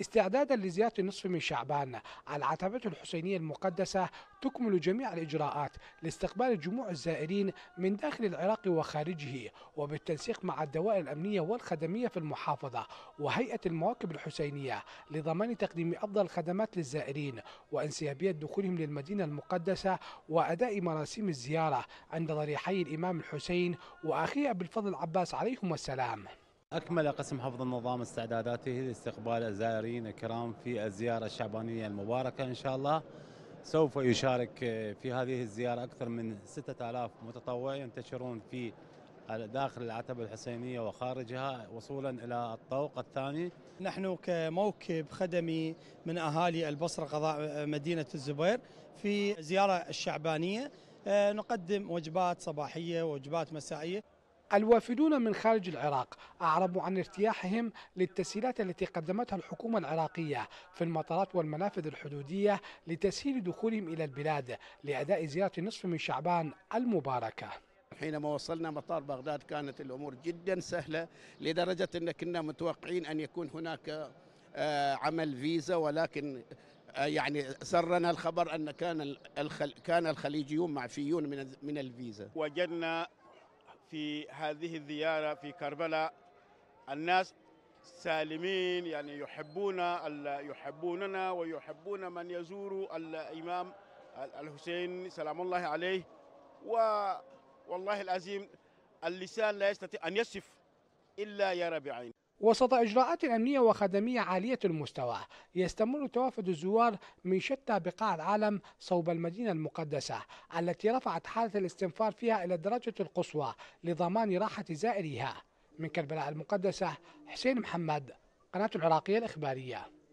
استعدادا لزيارة النصف من شعبان على عتبة الحسينية المقدسة تكمل جميع الإجراءات لاستقبال جموع الزائرين من داخل العراق وخارجه وبالتنسيق مع الدوائر الأمنية والخدمية في المحافظة وهيئة المواكب الحسينية لضمان تقديم أفضل الخدمات للزائرين وانسيابية دخولهم للمدينة المقدسة وأداء مراسيم الزيارة عند ضريحي الإمام الحسين وأخيه أبي الفضل العباس عليهم السلام أكمل قسم حفظ النظام استعداداته لاستقبال الزائرين الكرام في الزيارة الشعبانية المباركة إن شاء الله سوف يشارك في هذه الزيارة أكثر من 6000 متطوع ينتشرون في داخل العتبة الحسينية وخارجها وصولا إلى الطوق الثاني نحن كموكب خدمي من أهالي البصرة قضاء مدينة الزبير في زيارة الشعبانية آه، نقدم وجبات صباحية ووجبات مسائية الوافدون من خارج العراق أعربوا عن ارتياحهم للتسهيلات التي قدمتها الحكومة العراقية في المطارات والمنافذ الحدودية لتسهيل دخولهم إلى البلاد لأداء زيارة نصف من شعبان المباركة حينما وصلنا مطار بغداد كانت الأمور جدا سهلة لدرجة أن كنا متوقعين أن يكون هناك آه، عمل فيزا ولكن آه، يعني سرنا الخبر ان كان كان الخليجيون معفيون من من الفيزا وجدنا في هذه الزيارة في كربلاء الناس سالمين يعني يحبون يحبوننا ويحبون من يزور الإمام الحسين سلام الله عليه و والله العظيم اللسان لا يستطيع أن يصف إلا يرى بعينه وسط إجراءات أمنية وخدمية عالية المستوى يستمر توافد الزوار من شتى بقاع العالم صوب المدينة المقدسة التي رفعت حالة الاستنفار فيها إلى الدرجة القصوى لضمان راحة زائريها من كربلاء المقدسة حسين محمد قناة العراقية الإخبارية